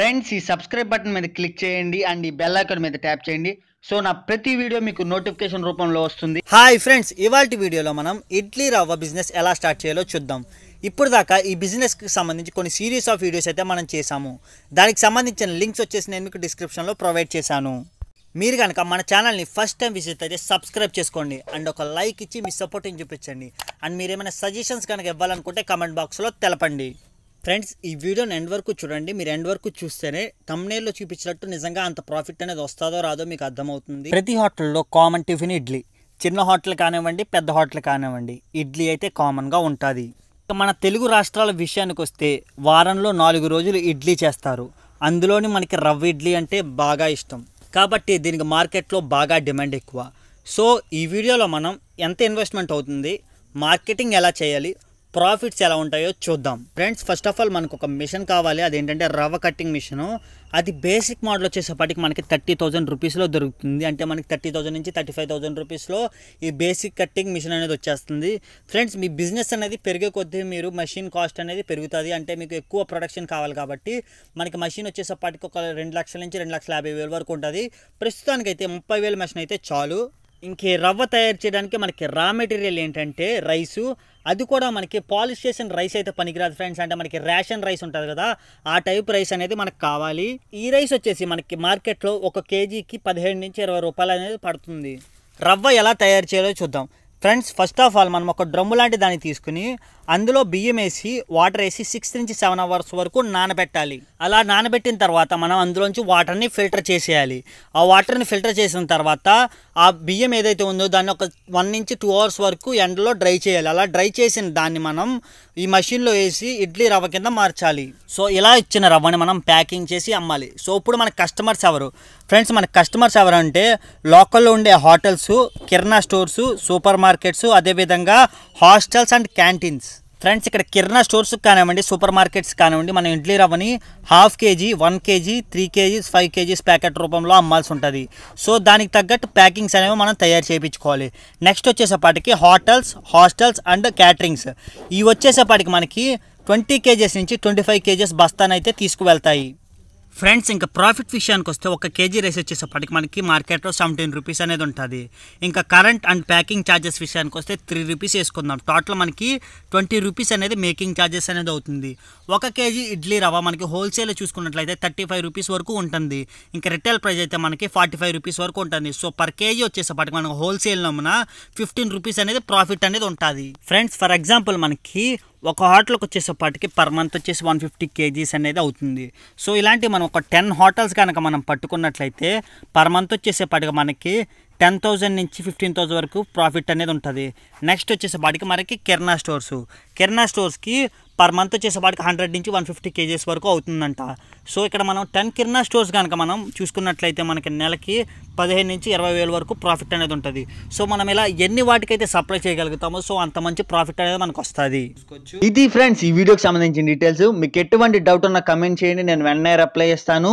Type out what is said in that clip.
friends ఈ subscribe button మీద click చేయండి అండ్ ఈ బెల్ ఐకాన్ మీద ట్యాప్ చేయండి సో నా ప్రతి వీడియో మీకు నోటిఫికేషన్ రూపంలో వస్తుంది హాయ్ ఫ్రెండ్స్ ఇవాళ వీడియోలో మనం ఇడ్లీ రవ్వ బిజినెస్ ఎలా స్టార్ట్ చేయాలో చూద్దాం ఇప్పుడు దాకా ఈ బిజినెస్కి సంబంధించి కొన్ని సీరీస్ ఆఫ్ వీడియోస్ అయితే మనం చేశాము దానికి సంబంధించిన లింక్స్ వచ్చేసి నేను మీకు డిస్క్రిప్షన్లో ప్రొవైడ్ చేశాను మీరు కనుక మన ఛానల్ని ఫస్ట్ టైం విజిట్ అయితే సబ్స్క్రైబ్ చేసుకోండి అండ్ ఒక లైక్ ఇచ్చి మీ సపోర్ట్ని చూపించండి అండ్ మీరు ఏమైనా సజెషన్స్ కనుక ఇవ్వాలనుకుంటే కమెంట్ బాక్స్లో తెలపండి ఫ్రెండ్స్ ఈ వీడియోని ఎండ్ వరకు చూడండి మీరు ఎండ్ వరకు చూస్తేనే తమ్నేల్లో చూపించినట్టు నిజంగా అంత ప్రాఫిట్ అనేది వస్తుందో రాదో మీకు అర్థమవుతుంది ప్రతి హోటల్లో కామన్ టిఫిన్ ఇడ్లీ చిన్న హోటల్ కానివ్వండి పెద్ద హోటల్ కానివ్వండి ఇడ్లీ అయితే కామన్గా ఉంటుంది మన తెలుగు రాష్ట్రాల విషయానికి వస్తే వారంలో నాలుగు రోజులు ఇడ్లీ చేస్తారు అందులోని మనకి రవ్వ ఇడ్లీ అంటే బాగా ఇష్టం కాబట్టి దీనికి మార్కెట్లో బాగా డిమాండ్ ఎక్కువ సో ఈ వీడియోలో మనం ఎంత ఇన్వెస్ట్మెంట్ అవుతుంది మార్కెటింగ్ ఎలా చేయాలి ప్రాఫిట్స్ ఎలా ఉంటాయో చూద్దాం ఫ్రెండ్స్ ఫస్ట్ ఆఫ్ ఆల్ మనకు ఒక మిషన్ కావాలి అదేంటంటే రవ్వ కట్టింగ్ మిషన్ అది బేసిక్ మోడల్ వచ్చేసేపటికి మనకి థర్టీ థౌజండ్ రూపీస్లో దొరుకుతుంది అంటే మనకి థర్టీ థౌజండ్ నుంచి థర్టీ ఫైవ్ థౌజండ్ రూపీస్లో ఈ బేసిక్ కట్టింగ్ మిషన్ అనేది వచ్చేస్తుంది ఫ్రెండ్స్ మీ బిజినెస్ అనేది పెరిగే కొద్దీ మీరు మషిన్ కాస్ట్ అనేది పెరుగుతుంది అంటే మీకు ఎక్కువ ప్రొడక్షన్ కావాలి కాబట్టి మనకి మషిన్ వచ్చేసేపటికి ఒక రెండు లక్షల నుంచి రెండు లక్షల యాభై వేల వరకు ఉంటుంది ప్రస్తుతానికైతే ముప్పై వేల మషిన్ అయితే చాలు ఇంకే రవ్వ తయారు చేయడానికి మనకి రా మెటీరియల్ ఏంటంటే రైసు అది కూడా మనకి పాలిష్ చేసిన రైస్ అయితే పనికిరాదు ఫ్రెండ్స్ అంటే మనకి రేషన్ రైస్ ఉంటుంది కదా ఆ టైప్ రైస్ అనేది మనకు కావాలి ఈ రైస్ వచ్చేసి మనకి మార్కెట్లో ఒక కేజీకి పదిహేడు నుంచి ఇరవై రూపాయలు అనేది పడుతుంది రవ్వ ఎలా తయారు చేయాలో చూద్దాం ఫ్రెండ్స్ ఫస్ట్ ఆఫ్ ఆల్ మనం ఒక డ్రమ్ము లాంటి దాన్ని తీసుకుని అందులో బియ్యం వేసి వాటర్ వేసి సిక్స్ నుంచి సెవెన్ అవర్స్ వరకు నానబెట్టాలి అలా నానబెట్టిన తర్వాత మనం అందులోంచి వాటర్ని ఫిల్టర్ చేసేయాలి ఆ వాటర్ని ఫిల్టర్ చేసిన తర్వాత ఆ బియ్యం ఏదైతే ఉందో దాన్ని ఒక వన్ నుంచి టూ అవర్స్ వరకు ఎండలో డ్రై చేయాలి అలా డ్రై చేసిన దాన్ని మనం ఈ మషిన్లో వేసి ఇడ్లీ రవ్వ కింద మార్చాలి సో ఇలా ఇచ్చిన రవ్వని మనం ప్యాకింగ్ చేసి అమ్మాలి సో ఇప్పుడు మన కస్టమర్స్ ఎవరు ఫ్రెండ్స్ మన కస్టమర్స్ ఎవరంటే లోకల్లో ఉండే hotels kirana stores supermarkets అదేవిధంగా హాస్టల్స్ అండ్ క్యాంటీన్స్ ఫ్రెండ్స్ ఇక్కడ కిరాణా స్టోర్స్ కానివ్వండి సూపర్ మార్కెట్స్ కానివ్వండి మనం ఇడ్లీ రవ్వని half KG one KG three KGs five KGs packet రూపంలో అమ్మాల్సి ఉంటుంది సో దానికి తగ్గట్టు ప్యాకింగ్స్ అనేవి మనం తయారు చేయించుకోవాలి నెక్స్ట్ వచ్చేసేపాటికి హోటల్స్ హాస్టల్స్ అండ్ క్యాటరింగ్స్ ఇవి వచ్చేసేపాటికి మనకి ట్వంటీ కేజెస్ నుంచి ట్వంటీ ఫైవ్ కేజెస్ బస్తానైతే తీసుకువెళ్తాయి ఫ్రెండ్స్ ఇంకా ప్రాఫిట్ విషయానికి వస్తే ఒక కేజీ రైస్ వచ్చేసప్పటికి మనకి మార్కెట్లో సెవెంటీన్ రూపీస్ అనేది ఉంటుంది ఇంకా కరెంట్ అండ్ ప్యాకింగ్ ఛార్జెస్ విషయానికి వస్తే త్రీ రూపీస్ వేసుకుందాం టోటల్ మనకి ట్వంటీ రూపీస్ అనేది మేకింగ్ ఛార్జెస్ అనేది అవుతుంది ఒక కేజీ ఇడ్లీ రవ్వ మనకి హోల్సేల్లో చూసుకున్నట్లయితే థర్టీ ఫైవ్ రూపీస్ వరకు ఉంటుంది ఇంకా రిటైల్ ప్రైస్ అయితే మనకి ఫార్టీ ఫైవ్ రూపీస్ వరకు ఉంటుంది సో పర్ కేజీ వచ్చేసప్పటికి మనకు హోల్సేల్ నమ్మున ఫిఫ్టీన్ రూపీస్ అనేది ప్రాఫిట్ అనేది ఉంటుంది ఫ్రెండ్స్ ఫర్ ఎగ్జాంపుల్ మనకి ఒక హోటల్కి వచ్చేసేపాటికి పర్ మంత్ వచ్చేసి వన్ ఫిఫ్టీ కేజీస్ అనేది అవుతుంది సో ఇలాంటి మనం ఒక టెన్ హోటల్స్ కనుక మనం పట్టుకున్నట్లయితే పర్ మంత్ వచ్చేసేపాటికి మనకి టెన్ థౌజండ్ నుంచి ఫిఫ్టీన్ థౌజండ్ వరకు ప్రాఫిట్ అనేది ఉంటుంది నెక్స్ట్ వచ్చేసేపాటికి మనకి కిరణా స్టోర్స్ కిరణా స్టోర్స్కి పర్ మంత్ వచ్చేసేపాటికి హండ్రెడ్ నుంచి వన్ ఫిఫ్టీ కేజీస్ వరకు అవుతుందంట సో ఇక్కడ మనం టెన్ కిరణా స్టోర్స్ కనుక మనం చూసుకున్నట్లయితే మనకి నెలకి పదిహేను నుంచి ఇరవై వేల వరకు ప్రాఫిట్ అనేది ఉంటుంది సో మనం ఇలా ఎన్ని వాటికైతే సప్లై చేయగలుగుతామో సో అంత మంచి ప్రాఫిట్ అనేది మనకు వస్తుంది ఇది ఫ్రెండ్స్ ఈ వీడియోకి సంబంధించిన డీటెయిల్స్ మీకు ఎటువంటి డౌట్ ఉన్న కమెంట్ చేయండి నేను వెంటనే రిప్లై చేస్తాను